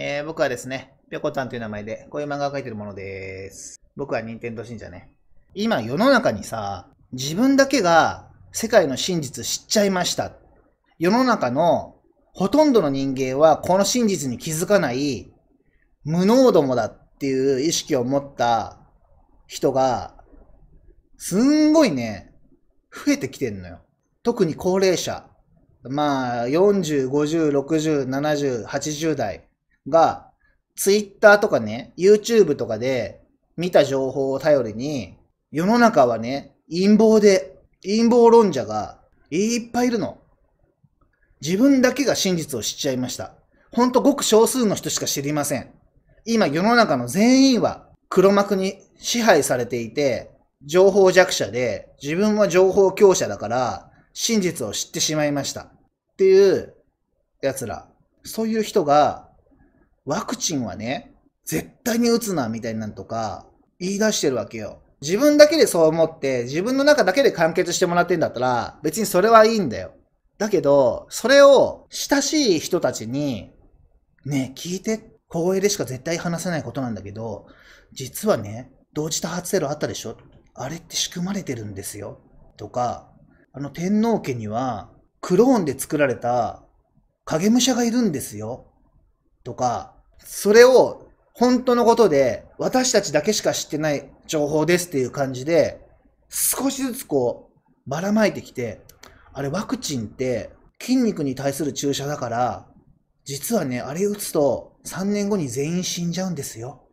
えー、僕はですね、ぴょこたんという名前で、こういう漫画を描いてるものです。僕は任天堂信者ね。今世の中にさ、自分だけが世界の真実知っちゃいました。世の中のほとんどの人間はこの真実に気づかない無能どもだっていう意識を持った人がすんごいね、増えてきてんのよ。特に高齢者。まあ、40、50、60、70、80代。が、Twitter とかね、YouTube とかで見た情報を頼りに、世の中はね、陰謀で、陰謀論者がいっぱいいるの。自分だけが真実を知っちゃいました。ほんとごく少数の人しか知りません。今世の中の全員は黒幕に支配されていて、情報弱者で、自分は情報強者だから、真実を知ってしまいました。っていう、奴ら。そういう人が、ワクチンはね、絶対に打つな、みたいなんとか、言い出してるわけよ。自分だけでそう思って、自分の中だけで完結してもらってんだったら、別にそれはいいんだよ。だけど、それを親しい人たちに、ね聞いて、小声でしか絶対話せないことなんだけど、実はね、同時多発テロあったでしょあれって仕組まれてるんですよ。とか、あの天皇家には、クローンで作られた影武者がいるんですよ。とか、それを本当のことで私たちだけしか知ってない情報ですっていう感じで、少しずつこう、ばらまいてきて、あれワクチンって筋肉に対する注射だから、実はね、あれ打つと3年後に全員死んじゃうんですよ。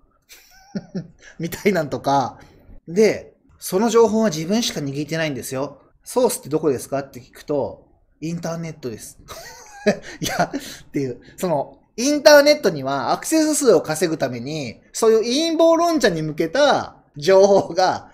みたいなんとか。で、その情報は自分しか握ってないんですよ。ソースってどこですかって聞くと、インターネットです。いや、っていう、その、インターネットにはアクセス数を稼ぐために、そういう陰謀論者に向けた情報が、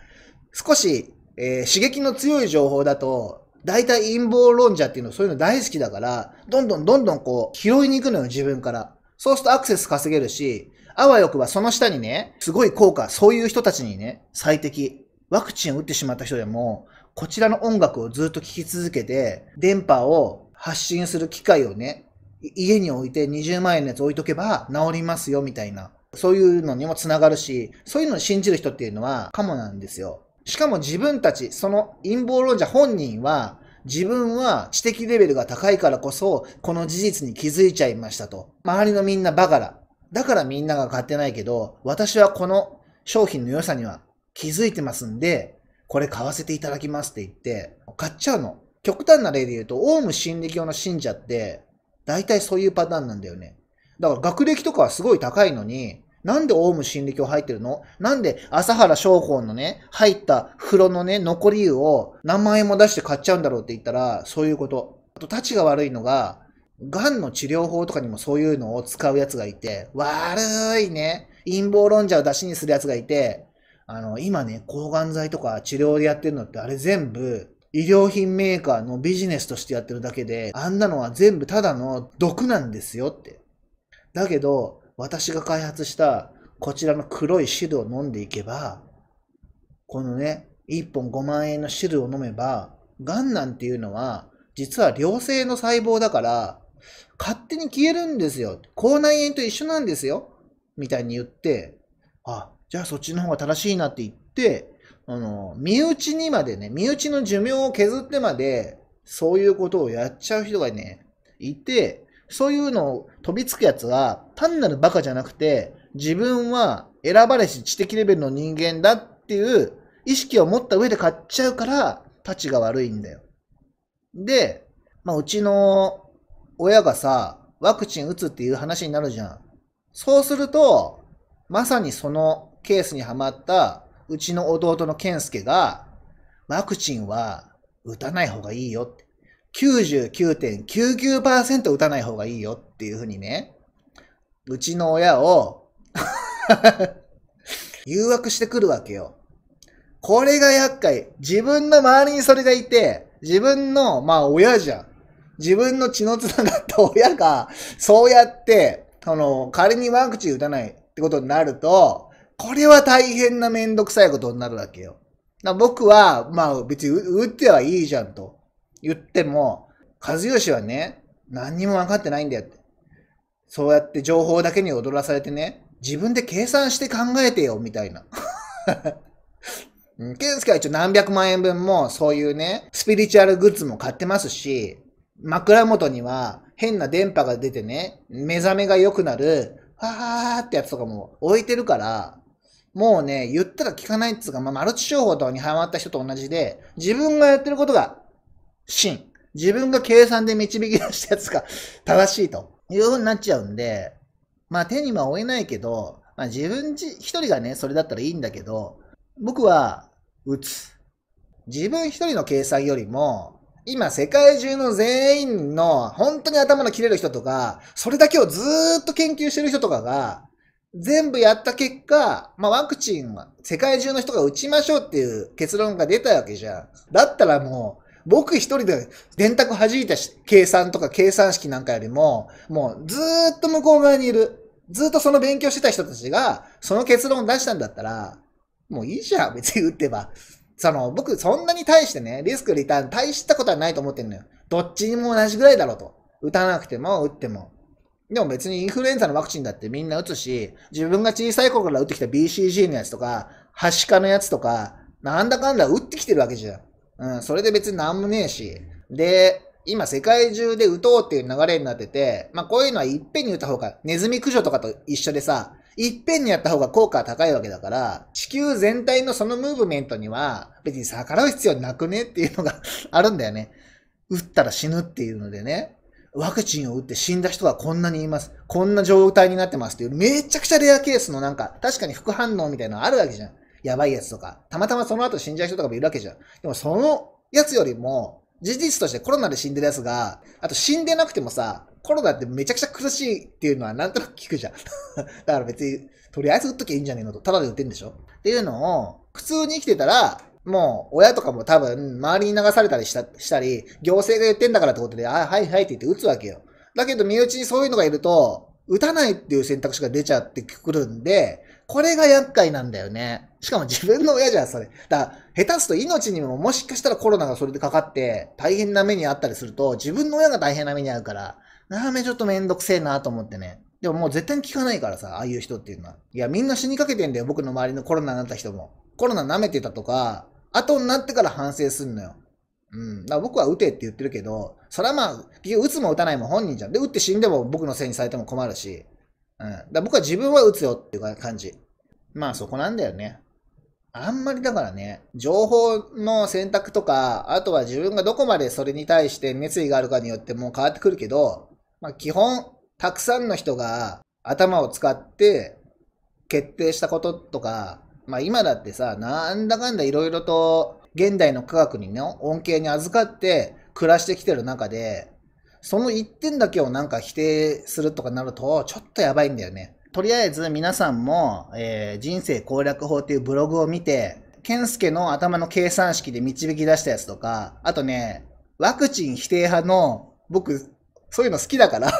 少し、えー、刺激の強い情報だと、大体陰謀論者っていうの、そういうの大好きだから、どんどんどんどんこう、拾いに行くのよ、自分から。そうするとアクセス稼げるし、あわよくばその下にね、すごい効果、そういう人たちにね、最適。ワクチンを打ってしまった人でも、こちらの音楽をずっと聴き続けて、電波を発信する機会をね、家に置いて20万円のやつ置いとけば治りますよみたいな、そういうのにもつながるし、そういうのを信じる人っていうのはカモなんですよ。しかも自分たち、その陰謀論者本人は、自分は知的レベルが高いからこそ、この事実に気づいちゃいましたと。周りのみんなバカだ。だからみんなが買ってないけど、私はこの商品の良さには気づいてますんで、これ買わせていただきますって言って、買っちゃうの。極端な例で言うと、オウム真理教の信者って、大体そういうパターンなんだよね。だから学歴とかはすごい高いのに、なんでオウム真理教入ってるのなんで朝原昌宝のね、入った風呂のね、残り湯を何万円も出して買っちゃうんだろうって言ったら、そういうこと。あと、たちが悪いのが、癌の治療法とかにもそういうのを使うやつがいて、悪いね、陰謀論者を出しにするやつがいて、あの、今ね、抗がん剤とか治療でやってるのってあれ全部、医療品メーカーのビジネスとしてやってるだけで、あんなのは全部ただの毒なんですよって。だけど、私が開発したこちらの黒い汁を飲んでいけば、このね、1本5万円の汁を飲めば、ガンなんていうのは、実は良性の細胞だから、勝手に消えるんですよ。口内炎と一緒なんですよ。みたいに言って、あ、じゃあそっちの方が正しいなって言って、あの、身内にまでね、身内の寿命を削ってまで、そういうことをやっちゃう人がね、いて、そういうのを飛びつくやつは、単なるバカじゃなくて、自分は選ばれし知的レベルの人間だっていう意識を持った上で買っちゃうから、たちが悪いんだよ。で、まあ、うちの親がさ、ワクチン打つっていう話になるじゃん。そうすると、まさにそのケースにはまったうちの弟の健介が、ワクチンは打たない方がいいよって。99.99%打たない方がいいよっていうふうにね、うちの親を 誘惑してくるわけよ。これが厄介。自分の周りにそれがいて、自分の、まあ親じゃん。自分の血の繋がった親が、そうやって、その、仮にワクチン打たないってことになると、これは大変なめんどくさいことになるわけよ。僕は、まあ別に打ってはいいじゃんと言っても、和義はね、何にも分かってないんだよって。そうやって情報だけに踊らされてね、自分で計算して考えてよ、みたいな。ケンスケは一応何百万円分もそういうね、スピリチュアルグッズも買ってますし、枕元には変な電波が出てね、目覚めが良くなる、はーってやつとかも置いてるから、もうね、言ったら聞かないっつうか、まあ、マルチ商法とかにハマった人と同じで、自分がやってることが真。自分が計算で導き出したやつが 正しいという風になっちゃうんで、まあ手には負えないけど、まあ自分一人がね、それだったらいいんだけど、僕は、打つ。自分一人の計算よりも、今世界中の全員の本当に頭の切れる人とか、それだけをずーっと研究してる人とかが、全部やった結果、まあ、ワクチンは世界中の人が打ちましょうっていう結論が出たわけじゃん。だったらもう、僕一人で電卓弾いた計算とか計算式なんかよりも、もうずーっと向こう側にいる。ずっとその勉強してた人たちが、その結論を出したんだったら、もういいじゃん、別に打ってば。その、僕そんなに対してね、リスク、リターン、大したことはないと思ってんのよ。どっちにも同じぐらいだろうと。打たなくても、打っても。でも別にインフルエンザのワクチンだってみんな打つし、自分が小さい頃から打ってきた BCG のやつとか、はしかのやつとか、なんだかんだ打ってきてるわけじゃん。うん、それで別になんもねえし。で、今世界中で打とうっていう流れになってて、まあこういうのはいっぺんに打った方が、ネズミ駆除とかと一緒でさ、いっぺんにやった方が効果は高いわけだから、地球全体のそのムーブメントには別に逆らう必要なくねっていうのが あるんだよね。打ったら死ぬっていうのでね。ワクチンを打って死んだ人がこんなにいます。こんな状態になってますっていう、めちゃくちゃレアケースのなんか、確かに副反応みたいなのあるわけじゃん。やばいやつとか。たまたまその後死んじゃう人とかもいるわけじゃん。でもそのやつよりも、事実としてコロナで死んでるやつが、あと死んでなくてもさ、コロナってめちゃくちゃ苦しいっていうのはなんとなく聞くじゃん。だから別に、とりあえず打っときゃいいんじゃねえのと、ただで打ってんでしょっていうのを、普通に生きてたら、もう、親とかも多分、周りに流されたりしたしたり、行政が言ってんだからってことで、あ、はいはいって言って打つわけよ。だけど、身内にそういうのがいると、打たないっていう選択肢が出ちゃってくるんで、これが厄介なんだよね。しかも自分の親じゃん、それ。だから、下手すと命にももしかしたらコロナがそれでかかって、大変な目にあったりすると、自分の親が大変な目に遭うから、なめちょっとめんどくせえなと思ってね。でももう絶対に効かないからさ、ああいう人っていうのは。いや、みんな死にかけてんだよ、僕の周りのコロナになった人も。コロナ舐めてたとか、後になってから反省すんのよ。うん。だから僕は打てって言ってるけど、それはまあ、結局打つも打たないも本人じゃん。で、打って死んでも僕のせいにされても困るし。うん。だから僕は自分は打つよっていう感じ。まあそこなんだよね。あんまりだからね、情報の選択とか、あとは自分がどこまでそれに対して熱意があるかによっても変わってくるけど、まあ基本、たくさんの人が頭を使って決定したこととか、まあ今だってさ、なんだかんだいろいろと現代の科学にね、恩恵に預かって暮らしてきてる中で、その一点だけをなんか否定するとかなると、ちょっとやばいんだよね。とりあえず皆さんも、えー、人生攻略法っていうブログを見て、健介の頭の計算式で導き出したやつとか、あとね、ワクチン否定派の僕そういうの好きだから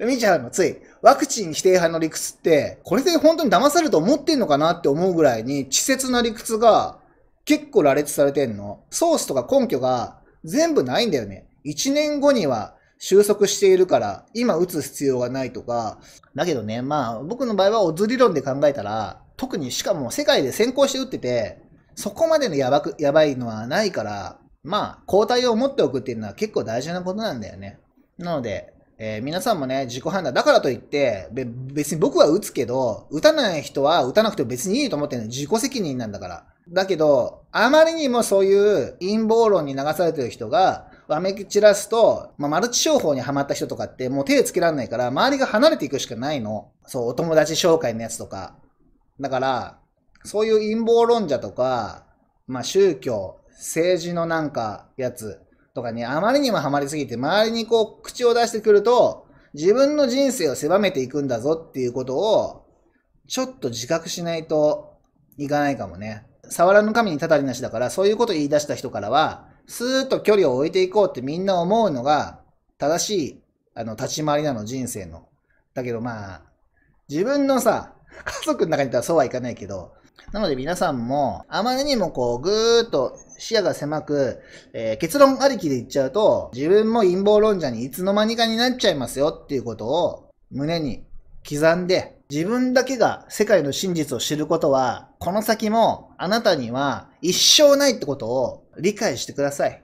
みー ちゃんのつい、ワクチン否定派の理屈って、これで本当に騙されると思ってんのかなって思うぐらいに、稚拙な理屈が結構羅列されてんの。ソースとか根拠が全部ないんだよね。1年後には収束しているから、今打つ必要がないとか。だけどね、まあ、僕の場合はオズ理論で考えたら、特にしかも世界で先行して打ってて、そこまでのやばく、やばいのはないから、まあ、抗体を持っておくっていうのは結構大事なことなんだよね。なので、えー、皆さんもね、自己判断。だからといって、別に僕は打つけど、打たない人は打たなくても別にいいと思ってるの自己責任なんだから。だけど、あまりにもそういう陰謀論に流されてる人が、わめき散らすと、まあ、マルチ商法にはまった人とかってもう手つけられないから、周りが離れていくしかないの。そう、お友達紹介のやつとか。だから、そういう陰謀論者とか、まあ宗教、政治のなんかやつとかにあまりにもハマりすぎて、周りにこう口を出してくると、自分の人生を狭めていくんだぞっていうことを、ちょっと自覚しないといかないかもね。触らぬ神にたたりなしだから、そういうこと言い出した人からは、スーッと距離を置いていこうってみんな思うのが、正しい、あの、立ち回りなの、人生の。だけどまあ、自分のさ、家族の中にいたらそうはいかないけど、なので皆さんも、あまりにもこう、ぐーっと視野が狭く、えー、結論ありきで言っちゃうと、自分も陰謀論者にいつの間にかになっちゃいますよっていうことを胸に刻んで、自分だけが世界の真実を知ることは、この先もあなたには一生ないってことを理解してください。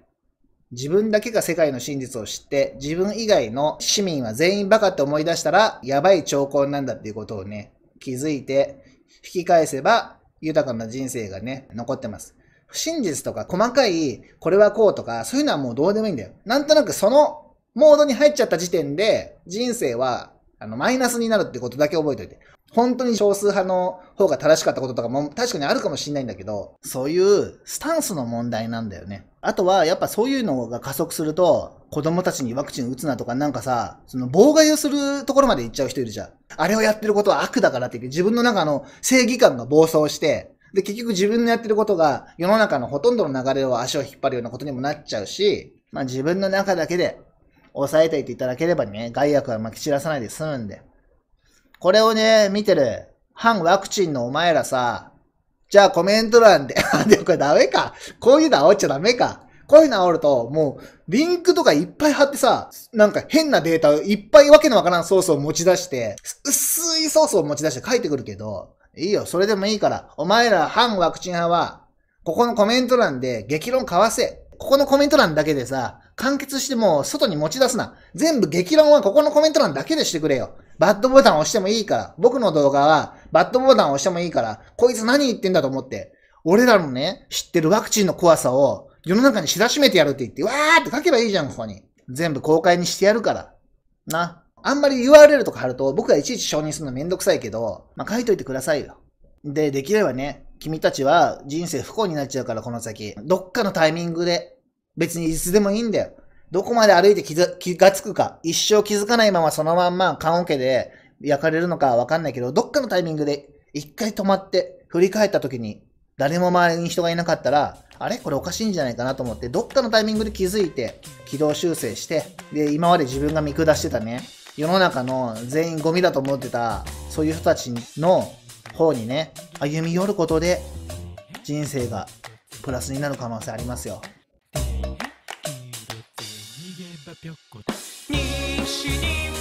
自分だけが世界の真実を知って、自分以外の市民は全員バカって思い出したら、やばい兆候なんだっていうことをね、気づいて、引き返せば豊かな人生がね、残ってます。不真実とか細かい、これはこうとか、そういうのはもうどうでもいいんだよ。なんとなくそのモードに入っちゃった時点で、人生は、あの、マイナスになるってことだけ覚えておいて。本当に少数派の方が正しかったこととかも確かにあるかもしんないんだけど、そういうスタンスの問題なんだよね。あとはやっぱそういうのが加速すると、子供たちにワクチン打つなとかなんかさ、その妨害をするところまで行っちゃう人いるじゃん。あれをやってることは悪だからって言って、自分の中の正義感が暴走して、で、結局自分のやってることが世の中のほとんどの流れを足を引っ張るようなことにもなっちゃうし、まあ自分の中だけで抑えていていただければね、害悪はまき散らさないで済むんで。これをね、見てる、反ワクチンのお前らさ、じゃあコメント欄で、あでもこれダメか。こういうの煽っちゃダメか。こういうの煽ると、もう、リンクとかいっぱい貼ってさ、なんか変なデータをいっぱいわけのわからんソースを持ち出して、薄いソースを持ち出して書いてくるけど、いいよ、それでもいいから、お前ら反ワクチン派は、ここのコメント欄で激論交わせ。ここのコメント欄だけでさ、完結してもう外に持ち出すな。全部激論はここのコメント欄だけでしてくれよ。バッドボタン押してもいいから、僕の動画はバッドボタン押してもいいから、こいつ何言ってんだと思って、俺らのね、知ってるワクチンの怖さを世の中に知らしめてやるって言って、わーって書けばいいじゃん、ここに。全部公開にしてやるから。な。あんまり URL とか貼ると僕がいちいち承認するのめんどくさいけど、まあ、書いといてくださいよ。で、できればね、君たちは人生不幸になっちゃうからこの先。どっかのタイミングで。別にいつでもいいんだよ。どこまで歩いて気気がつくか、一生気づかないままそのまんま缶桶で焼かれるのかわかんないけど、どっかのタイミングで一回止まって振り返った時に、誰も周りに人がいなかったら、あれこれおかしいんじゃないかなと思って、どっかのタイミングで気づいて、軌道修正して、で、今まで自分が見下してたね、世の中の全員ゴミだと思ってた、そういう人たちの方にね、歩み寄ることで、人生がプラスになる可能性ありますよ。ぴょこ西に